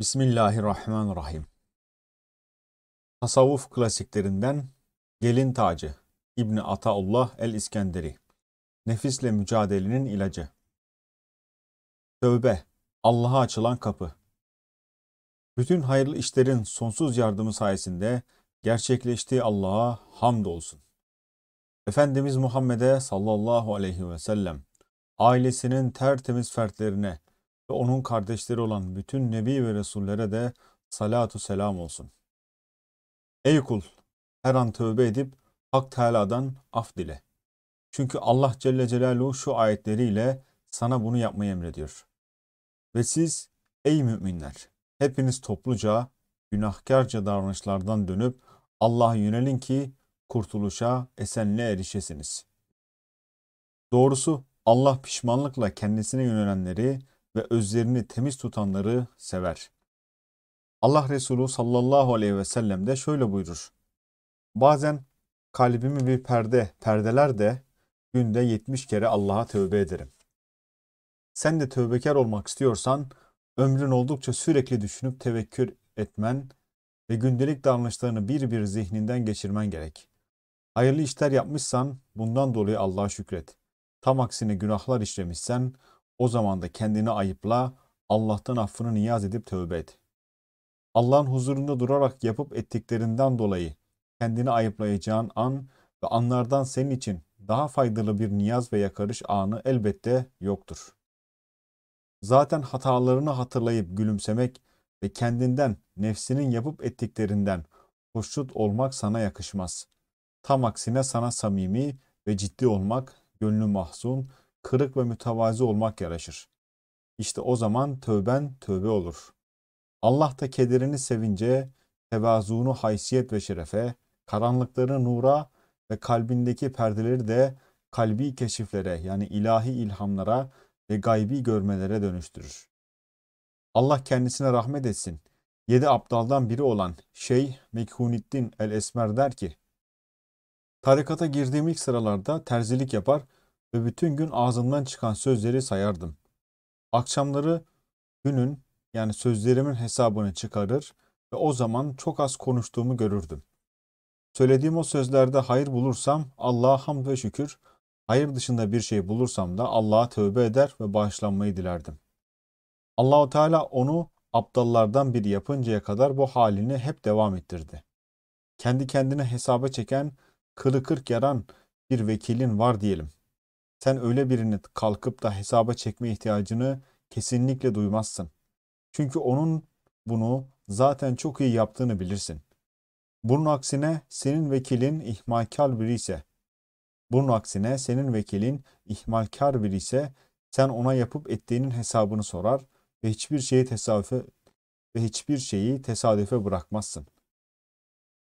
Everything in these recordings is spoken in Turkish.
Bismillahirrahmanirrahim. Tasavvuf klasiklerinden Gelin Tacı İbni Ataullah el-İskenderi Nefisle mücadelenin ilacı Tövbe Allah'a açılan kapı Bütün hayırlı işlerin sonsuz yardımı sayesinde gerçekleştiği Allah'a hamdolsun. Efendimiz Muhammed'e sallallahu aleyhi ve sellem ailesinin tertemiz fertlerine ve onun kardeşleri olan bütün nebi ve resullere de salatu selam olsun. Ey kul! Her an tövbe edip Hak Teala'dan af dile. Çünkü Allah Celle Celaluhu şu ayetleriyle sana bunu yapmayı emrediyor. Ve siz ey müminler hepiniz topluca günahkarca davranışlardan dönüp Allah'a yönelin ki kurtuluşa esenliğe erişesiniz. Doğrusu Allah pişmanlıkla kendisine yönelenleri ve özlerini temiz tutanları sever. Allah Resulü sallallahu aleyhi ve sellem de şöyle buyurur. Bazen kalbimi bir perde, perdeler de günde 70 kere Allah'a tövbe ederim. Sen de tövbekar olmak istiyorsan ömrün oldukça sürekli düşünüp tevekkür etmen ve gündelik davranışlarını bir bir zihninden geçirmen gerek. Hayırlı işler yapmışsan bundan dolayı Allah'a şükret. Tam aksine günahlar işlemişsen o zaman da kendini ayıpla, Allah'tan affını niyaz edip tövbe et. Allah'ın huzurunda durarak yapıp ettiklerinden dolayı kendini ayıplayacağın an ve anlardan senin için daha faydalı bir niyaz ve yakarış anı elbette yoktur. Zaten hatalarını hatırlayıp gülümsemek ve kendinden, nefsinin yapıp ettiklerinden hoşnut olmak sana yakışmaz. Tam aksine sana samimi ve ciddi olmak, gönlü mahzun kırık ve mütevazi olmak yaraşır. İşte o zaman tövben tövbe olur. Allah da kederini sevince, tevazuunu haysiyet ve şerefe, karanlıkları nura ve kalbindeki perdeleri de kalbi keşiflere yani ilahi ilhamlara ve gaybi görmelere dönüştürür. Allah kendisine rahmet etsin. Yedi aptaldan biri olan Şeyh Mekhuniddin el-Esmer der ki, Tarikata girdiğim ilk sıralarda terzilik yapar, ve bütün gün ağzımdan çıkan sözleri sayardım. Akşamları günün yani sözlerimin hesabını çıkarır ve o zaman çok az konuştuğumu görürdüm. Söylediğim o sözlerde hayır bulursam Allah'a hamd ve şükür, hayır dışında bir şey bulursam da Allah'a tövbe eder ve bağışlanmayı dilerdim. Allahu Teala onu aptallardan biri yapıncaya kadar bu halini hep devam ettirdi. Kendi kendine hesaba çeken, kırı kırk yaran bir vekilin var diyelim. Sen öyle birini kalkıp da hesaba çekme ihtiyacını kesinlikle duymazsın. Çünkü onun bunu zaten çok iyi yaptığını bilirsin. Bunun aksine senin vekilin ihmalkar biri ise, bunun aksine senin vekilin ihmalkar biri ise sen ona yapıp ettiğinin hesabını sorar ve hiçbir şeyi tesadüfe ve hiçbir şeyi tesadüfe bırakmazsın.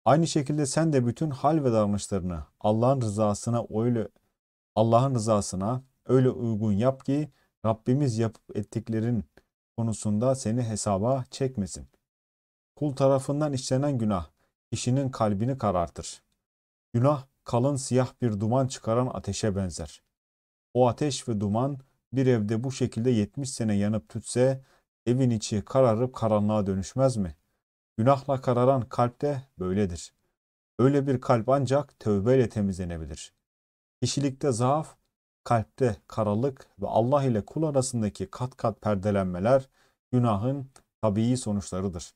Aynı şekilde sen de bütün hal ve davranışlarını Allah'ın rızasına öyle Allah'ın rızasına öyle uygun yap ki Rabbimiz yapıp ettiklerin konusunda seni hesaba çekmesin. Kul tarafından işlenen günah kişinin kalbini karartır. Günah kalın siyah bir duman çıkaran ateşe benzer. O ateş ve duman bir evde bu şekilde 70 sene yanıp tütse evin içi kararıp karanlığa dönüşmez mi? Günahla kararan kalp de böyledir. Öyle bir kalp ancak tövbeyle temizlenebilir. Kişilikte zaaf, kalpte karalık ve Allah ile kul arasındaki kat kat perdelenmeler günahın tabii sonuçlarıdır.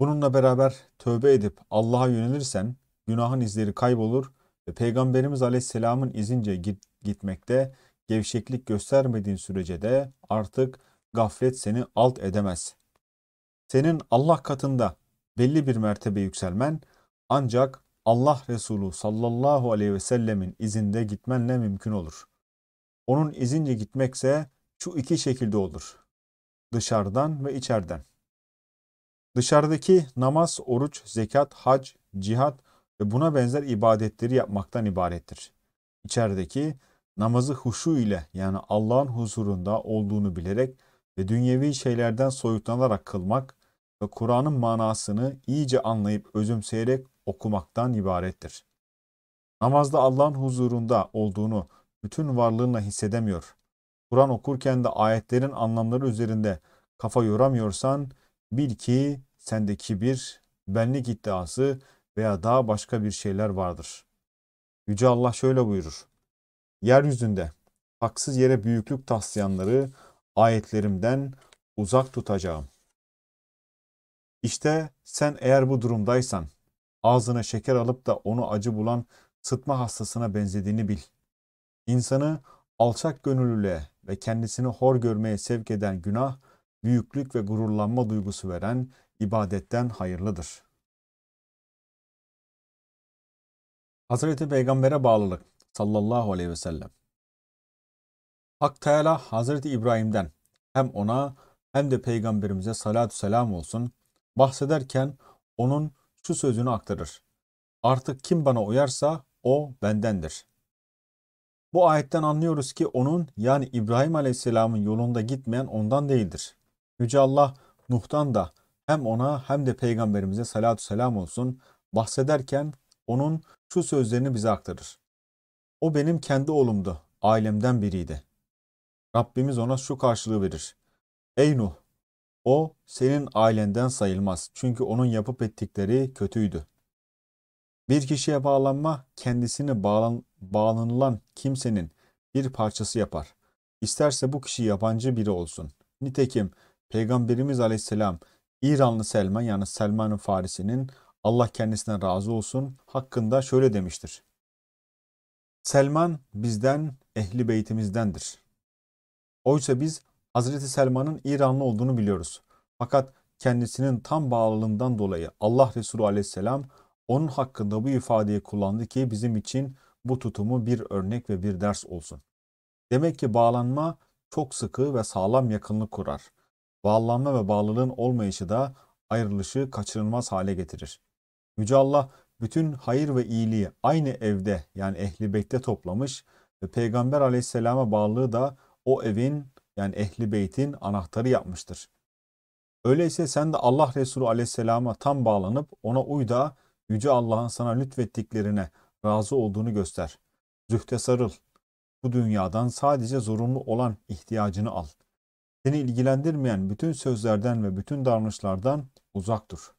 Bununla beraber tövbe edip Allah'a yönelirsen günahın izleri kaybolur ve Peygamberimiz Aleyhisselam'ın izince gitmekte gevşeklik göstermediğin sürece de artık gaflet seni alt edemez. Senin Allah katında belli bir mertebe yükselmen ancak Allah Resulü sallallahu aleyhi ve sellemin izinde gitmenle mümkün olur. Onun izince gitmekse şu iki şekilde olur. Dışarıdan ve içeriden. Dışarıdaki namaz, oruç, zekat, hac, cihat ve buna benzer ibadetleri yapmaktan ibarettir. İçerideki namazı huşu ile yani Allah'ın huzurunda olduğunu bilerek ve dünyevi şeylerden soyutlanarak kılmak ve Kur'an'ın manasını iyice anlayıp özümseyerek okumaktan ibarettir. Namazda Allah'ın huzurunda olduğunu bütün varlığına hissedemiyor. Kur'an okurken de ayetlerin anlamları üzerinde kafa yoramıyorsan bil ki sende kibir, benlik iddiası veya daha başka bir şeyler vardır. Yüce Allah şöyle buyurur. Yeryüzünde haksız yere büyüklük taslayanları ayetlerimden uzak tutacağım. İşte sen eğer bu durumdaysan Ağzına şeker alıp da onu acı bulan sıtma hastasına benzediğini bil. İnsanı alçak gönüllüle ve kendisini hor görmeye sevk eden günah, büyüklük ve gururlanma duygusu veren ibadetten hayırlıdır. Hazreti Peygamber'e bağlılık sallallahu aleyhi ve sellem. Hak Teala Hazreti İbrahim'den hem ona hem de peygamberimize salatü selam olsun bahsederken onun şu sözünü aktarır. Artık kim bana uyarsa o bendendir. Bu ayetten anlıyoruz ki onun yani İbrahim Aleyhisselam'ın yolunda gitmeyen ondan değildir. Yüce Allah Nuh'tan da hem ona hem de peygamberimize salatu selam olsun bahsederken onun şu sözlerini bize aktarır. O benim kendi oğlumdu, ailemden biriydi. Rabbimiz ona şu karşılığı verir. Ey Nuh o senin ailenden sayılmaz çünkü onun yapıp ettikleri kötüydü. Bir kişiye bağlanma kendisini bağlan, bağlanılan kimsenin bir parçası yapar. İsterse bu kişi yabancı biri olsun. Nitekim Peygamberimiz aleyhisselam İranlı Selman yani Selman-ı Farisi'nin Allah kendisine razı olsun hakkında şöyle demiştir. Selman bizden ehli beytimizdendir. Oysa biz Hazreti Selman'ın İranlı olduğunu biliyoruz. Fakat kendisinin tam bağlılığından dolayı Allah Resulü aleyhisselam onun hakkında bu ifadeyi kullandı ki bizim için bu tutumu bir örnek ve bir ders olsun. Demek ki bağlanma çok sıkı ve sağlam yakınlık kurar. Bağlanma ve bağlılığın olmayışı da ayrılışı kaçınılmaz hale getirir. Yüce Allah bütün hayır ve iyiliği aynı evde yani ehli bekte toplamış ve Peygamber aleyhisselama bağlılığı da o evin yani ehli beytin anahtarı yapmıştır. Öyleyse sen de Allah Resulü aleyhisselama tam bağlanıp ona uy da Yüce Allah'ın sana lütfettiklerine razı olduğunu göster. Zühte sarıl. Bu dünyadan sadece zorunlu olan ihtiyacını al. Seni ilgilendirmeyen bütün sözlerden ve bütün davranışlardan uzak dur.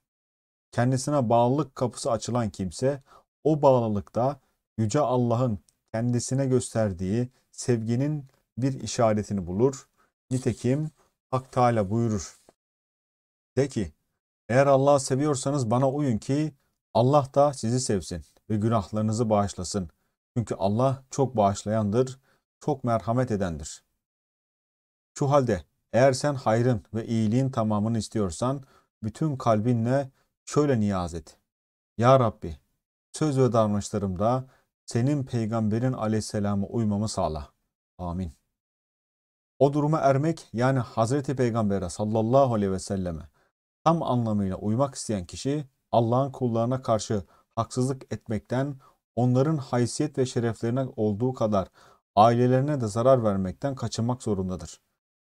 Kendisine bağlılık kapısı açılan kimse o bağlılıkta Yüce Allah'ın kendisine gösterdiği sevginin bir işaretini bulur. Nitekim Hak Teala buyurur. De ki eğer Allah'ı seviyorsanız bana uyun ki Allah da sizi sevsin ve günahlarınızı bağışlasın. Çünkü Allah çok bağışlayandır, çok merhamet edendir. Şu halde eğer sen hayrın ve iyiliğin tamamını istiyorsan bütün kalbinle şöyle niyaz et. Ya Rabbi söz ve davranışlarımda senin peygamberin aleyhisselama uymamı sağla. Amin. O duruma ermek yani Hazreti Peygamber'e sallallahu aleyhi ve selleme tam anlamıyla uymak isteyen kişi Allah'ın kullarına karşı haksızlık etmekten, onların haysiyet ve şereflerine olduğu kadar ailelerine de zarar vermekten kaçınmak zorundadır.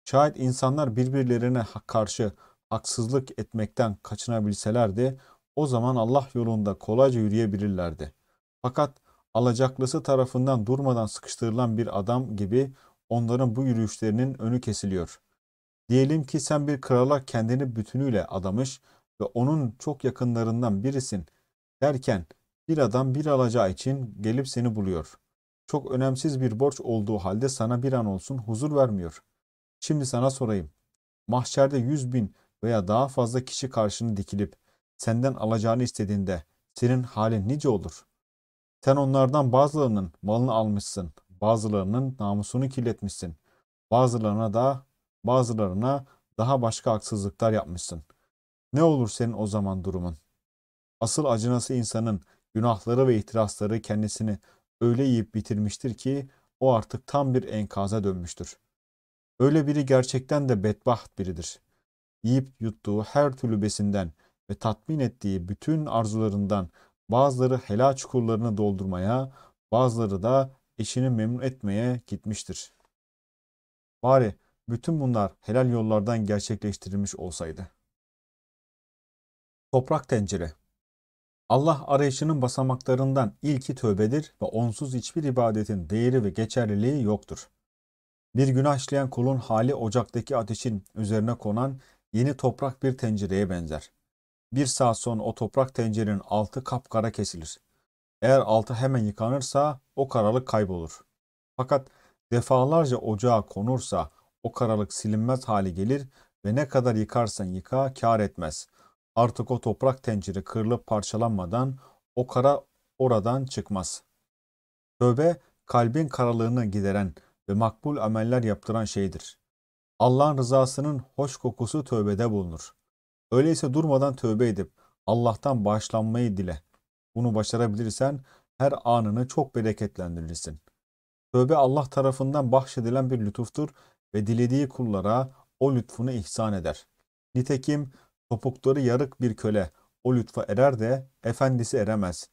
Şayet insanlar birbirlerine karşı haksızlık etmekten kaçınabilselerdi, o zaman Allah yolunda kolayca yürüyebilirlerdi. Fakat alacaklısı tarafından durmadan sıkıştırılan bir adam gibi onların bu yürüyüşlerinin önü kesiliyor. Diyelim ki sen bir krala kendini bütünüyle adamış ve onun çok yakınlarından birisin derken bir adam bir alacağı için gelip seni buluyor. Çok önemsiz bir borç olduğu halde sana bir an olsun huzur vermiyor. Şimdi sana sorayım. Mahşerde yüz bin veya daha fazla kişi karşını dikilip senden alacağını istediğinde senin halin nice olur? Sen onlardan bazılarının malını almışsın Bazılarının namusunu kirletmişsin. Bazılarına da bazılarına daha başka haksızlıklar yapmışsın. Ne olur senin o zaman durumun? Asıl acınası insanın günahları ve itirazları kendisini öyle yiyip bitirmiştir ki o artık tam bir enkaza dönmüştür. Öyle biri gerçekten de bedbaht biridir. Yiyip yuttuğu her türlü besinden ve tatmin ettiği bütün arzularından bazıları helal çukurlarını doldurmaya, bazıları da eşini memnun etmeye gitmiştir. Bari bütün bunlar helal yollardan gerçekleştirilmiş olsaydı. Toprak tencere Allah arayışının basamaklarından ilki tövbedir ve onsuz hiçbir ibadetin değeri ve geçerliliği yoktur. Bir günah işleyen kulun hali ocaktaki ateşin üzerine konan yeni toprak bir tencereye benzer. Bir saat sonra o toprak tencerenin altı kapkara kesilir. Eğer altı hemen yıkanırsa o karalık kaybolur. Fakat defalarca ocağa konursa o karalık silinmez hale gelir ve ne kadar yıkarsan yıka kar etmez. Artık o toprak tencere kırılıp parçalanmadan o kara oradan çıkmaz. Tövbe kalbin karalığını gideren ve makbul ameller yaptıran şeydir. Allah'ın rızasının hoş kokusu tövbede bulunur. Öyleyse durmadan tövbe edip Allah'tan bağışlanmayı dile. Bunu başarabilirsen her anını çok bereketlendirirsin. Tövbe Allah tarafından bahşedilen bir lütuftur ve dilediği kullara o lütfunu ihsan eder. Nitekim topukları yarık bir köle o lütfa erer de efendisi eremez.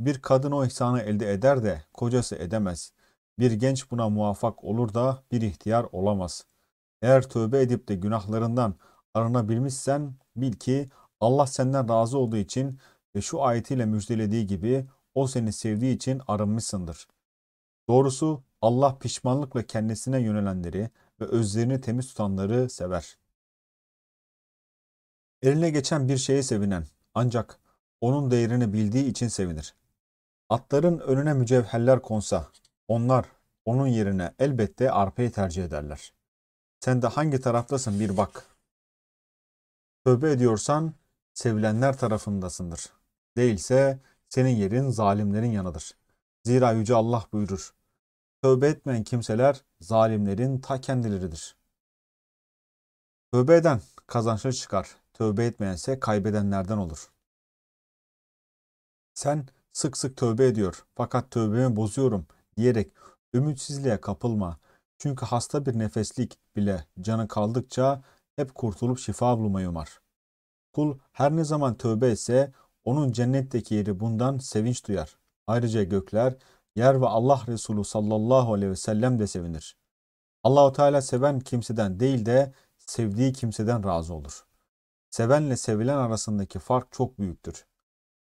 Bir kadın o ihsanı elde eder de kocası edemez. Bir genç buna muvaffak olur da bir ihtiyar olamaz. Eğer tövbe edip de günahlarından arınabilmişsen bil ki Allah senden razı olduğu için ve şu ayetiyle müjdelediği gibi o seni sevdiği için arınmışsındır. Doğrusu Allah pişmanlıkla kendisine yönelenleri ve özlerini temiz tutanları sever. Eline geçen bir şeye sevinen ancak onun değerini bildiği için sevinir. Atların önüne mücevherler konsa onlar onun yerine elbette arpayı tercih ederler. Sen de hangi taraftasın bir bak. Tövbe ediyorsan sevilenler tarafındasındır.'' değilse senin yerin zalimlerin yanıdır. Zira Yüce Allah buyurur. Tövbe etmeyen kimseler zalimlerin ta kendileridir. Tövbe eden kazançlı çıkar. Tövbe etmeyense kaybedenlerden olur. Sen sık sık tövbe ediyor fakat tövbemi bozuyorum diyerek ümitsizliğe kapılma. Çünkü hasta bir nefeslik bile canı kaldıkça hep kurtulup şifa bulmayı umar. Kul her ne zaman tövbe etse onun cennetteki yeri bundan sevinç duyar. Ayrıca gökler, yer ve Allah Resulü sallallahu aleyhi ve sellem de sevinir. Allahu Teala seven kimseden değil de sevdiği kimseden razı olur. Sevenle sevilen arasındaki fark çok büyüktür.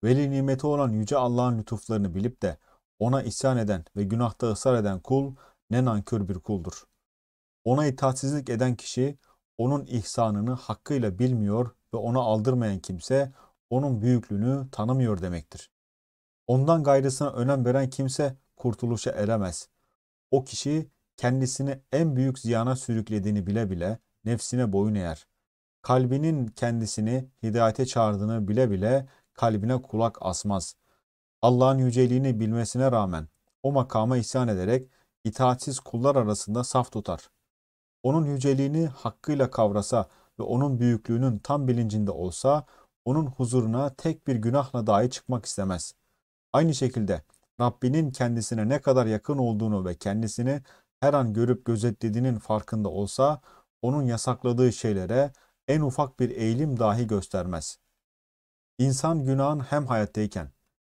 Veli nimeti olan Yüce Allah'ın lütuflarını bilip de ona isyan eden ve günahta ısrar eden kul ne nankör bir kuldur. Ona itaatsizlik eden kişi onun ihsanını hakkıyla bilmiyor ve ona aldırmayan kimse onun büyüklüğünü tanımıyor demektir. Ondan gayrısına önem veren kimse kurtuluşa eremez. O kişi kendisini en büyük ziyana sürüklediğini bile bile nefsine boyun eğer. Kalbinin kendisini hidayete çağırdığını bile bile kalbine kulak asmaz. Allah'ın yüceliğini bilmesine rağmen o makama isyan ederek itaatsiz kullar arasında saf tutar. Onun yüceliğini hakkıyla kavrasa ve onun büyüklüğünün tam bilincinde olsa onun huzuruna tek bir günahla dahi çıkmak istemez. Aynı şekilde Rabbinin kendisine ne kadar yakın olduğunu ve kendisini her an görüp gözetlediğinin farkında olsa onun yasakladığı şeylere en ufak bir eğilim dahi göstermez. İnsan günahın hem hayattayken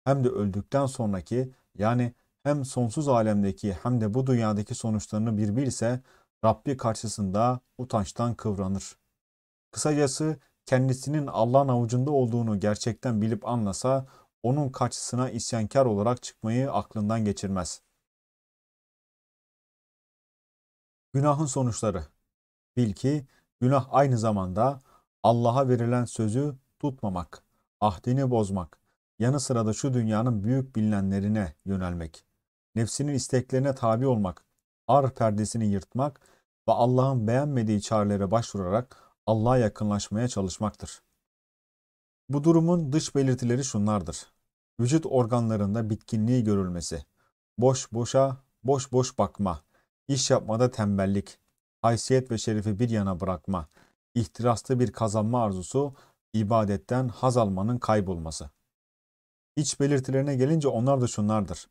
hem de öldükten sonraki yani hem sonsuz alemdeki hem de bu dünyadaki sonuçlarını bir bilse Rabbi karşısında utançtan kıvranır. Kısacası kendisinin Allah'ın avucunda olduğunu gerçekten bilip anlasa onun karşısına isyankar olarak çıkmayı aklından geçirmez. Günahın sonuçları Bil ki günah aynı zamanda Allah'a verilen sözü tutmamak, ahdini bozmak, yanı sıra da şu dünyanın büyük bilinenlerine yönelmek, nefsinin isteklerine tabi olmak, ar perdesini yırtmak ve Allah'ın beğenmediği çarelere başvurarak Allah'a yakınlaşmaya çalışmaktır. Bu durumun dış belirtileri şunlardır. Vücut organlarında bitkinliği görülmesi, boş boşa, boş boş bakma, iş yapmada tembellik, haysiyet ve şerifi bir yana bırakma, ihtiraslı bir kazanma arzusu, ibadetten haz almanın kaybolması. İç belirtilerine gelince onlar da şunlardır.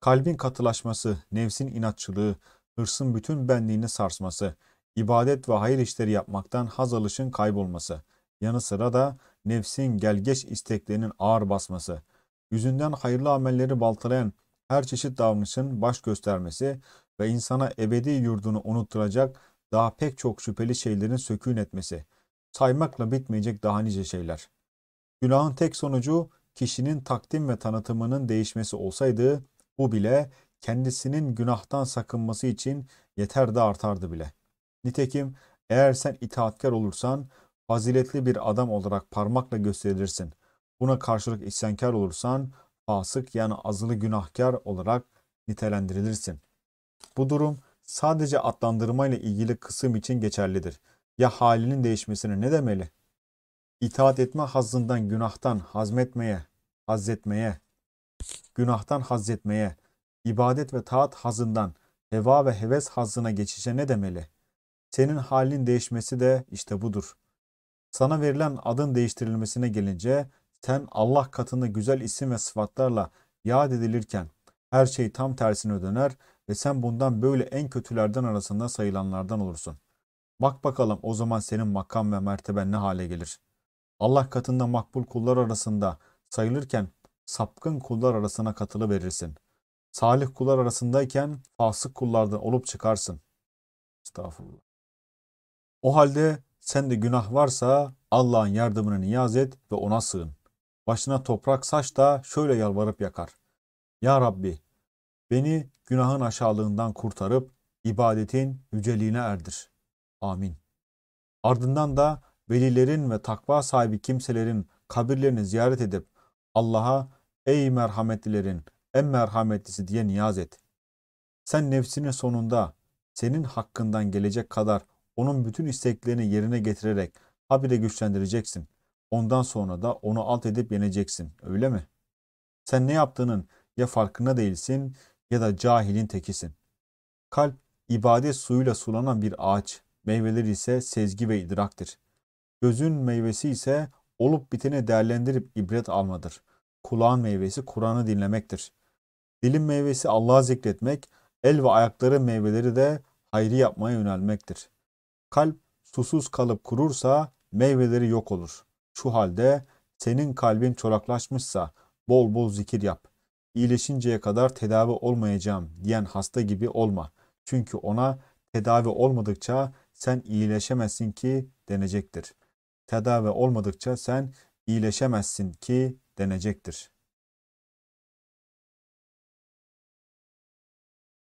Kalbin katılaşması, nefsin inatçılığı, hırsın bütün benliğini sarsması, ibadet ve hayır işleri yapmaktan haz alışın kaybolması, yanı sıra da nefsin gelgeç isteklerinin ağır basması, yüzünden hayırlı amelleri baltalayan her çeşit davranışın baş göstermesi ve insana ebedi yurdunu unutturacak daha pek çok şüpheli şeylerin sökün etmesi, saymakla bitmeyecek daha nice şeyler. Günahın tek sonucu kişinin takdim ve tanıtımının değişmesi olsaydı bu bile kendisinin günahtan sakınması için yeter de artardı bile.'' Nitekim eğer sen itaatkar olursan faziletli bir adam olarak parmakla gösterilirsin. Buna karşılık isyankar olursan fasık yani azılı günahkar olarak nitelendirilirsin. Bu durum sadece adlandırma ile ilgili kısım için geçerlidir. Ya halinin değişmesine ne demeli? İtaat etme hazından günahtan hazmetmeye, hazzetmeye, günahtan hazzetmeye, ibadet ve taat hazından heva ve heves hazına geçişe ne demeli?'' Senin halin değişmesi de işte budur. Sana verilen adın değiştirilmesine gelince sen Allah katında güzel isim ve sıfatlarla yad edilirken her şey tam tersine döner ve sen bundan böyle en kötülerden arasında sayılanlardan olursun. Bak bakalım o zaman senin makam ve merteben ne hale gelir. Allah katında makbul kullar arasında sayılırken sapkın kullar arasına katılı verirsin. Salih kullar arasındayken fasık kullardan olup çıkarsın. Estağfurullah. O halde sende günah varsa Allah'ın yardımını niyaz et ve ona sığın. Başına toprak saç da şöyle yalvarıp yakar. Ya Rabbi beni günahın aşağılığından kurtarıp ibadetin yüceliğine erdir. Amin. Ardından da velilerin ve takva sahibi kimselerin kabirlerini ziyaret edip Allah'a ey merhametlilerin en merhametlisi diye niyaz et. Sen nefsinin sonunda senin hakkından gelecek kadar onun bütün isteklerini yerine getirerek habire güçlendireceksin. Ondan sonra da onu alt edip yeneceksin. Öyle mi? Sen ne yaptığının ya farkında değilsin ya da cahilin tekisin. Kalp ibadet suyuyla sulanan bir ağaç, meyveleri ise sezgi ve idraktır. Gözün meyvesi ise olup biteni değerlendirip ibret almadır. Kulağın meyvesi Kur'an'ı dinlemektir. Dilin meyvesi Allah'ı zikretmek, el ve ayakları meyveleri de hayrı yapmaya yönelmektir. Kalp susuz kalıp kurursa meyveleri yok olur. Şu halde senin kalbin çoraklaşmışsa bol bol zikir yap. İyileşinceye kadar tedavi olmayacağım diyen hasta gibi olma. Çünkü ona tedavi olmadıkça sen iyileşemezsin ki denecektir. Tedavi olmadıkça sen iyileşemezsin ki denecektir.''